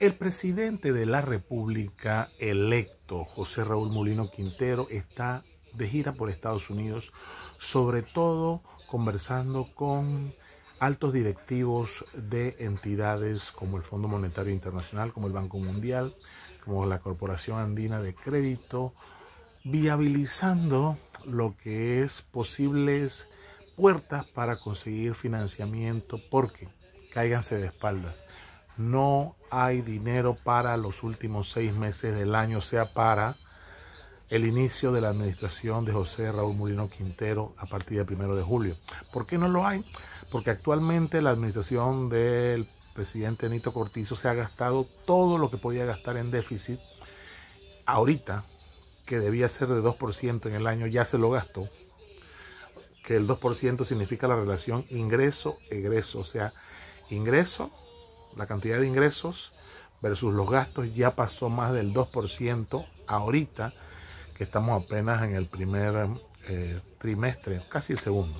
El presidente de la República electo, José Raúl Molino Quintero, está de gira por Estados Unidos, sobre todo conversando con altos directivos de entidades como el Fondo Monetario Internacional, como el Banco Mundial, como la Corporación Andina de Crédito, viabilizando lo que es posibles puertas para conseguir financiamiento, porque cáiganse de espaldas no hay dinero para los últimos seis meses del año, sea, para el inicio de la administración de José Raúl Murino Quintero a partir del primero de julio. ¿Por qué no lo hay? Porque actualmente la administración del presidente Nito Cortizo se ha gastado todo lo que podía gastar en déficit. Ahorita, que debía ser de 2% en el año, ya se lo gastó. Que el 2% significa la relación ingreso-egreso, o sea, ingreso la cantidad de ingresos versus los gastos ya pasó más del 2% ahorita que estamos apenas en el primer eh, trimestre, casi el segundo.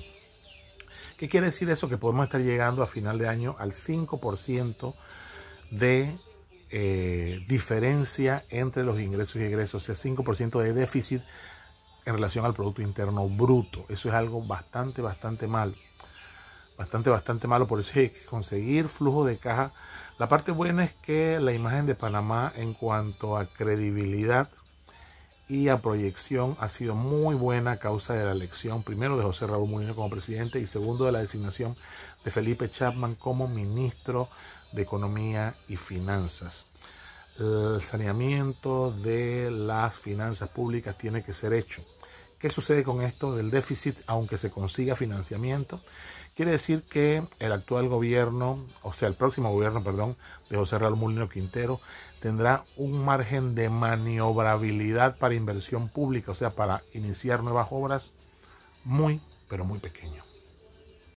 ¿Qué quiere decir eso? Que podemos estar llegando a final de año al 5% de eh, diferencia entre los ingresos y egresos, o sea, 5% de déficit en relación al Producto Interno Bruto. Eso es algo bastante, bastante mal bastante, bastante malo. Por eso hay conseguir flujo de caja. La parte buena es que la imagen de Panamá en cuanto a credibilidad y a proyección ha sido muy buena a causa de la elección, primero de José Raúl Muñoz como presidente y segundo de la designación de Felipe Chapman como ministro de Economía y Finanzas. El saneamiento de las finanzas públicas tiene que ser hecho. ¿Qué sucede con esto del déficit? Aunque se consiga financiamiento, Quiere decir que el actual gobierno, o sea, el próximo gobierno, perdón, de José Real Mulino Quintero, tendrá un margen de maniobrabilidad para inversión pública, o sea, para iniciar nuevas obras muy, pero muy pequeño.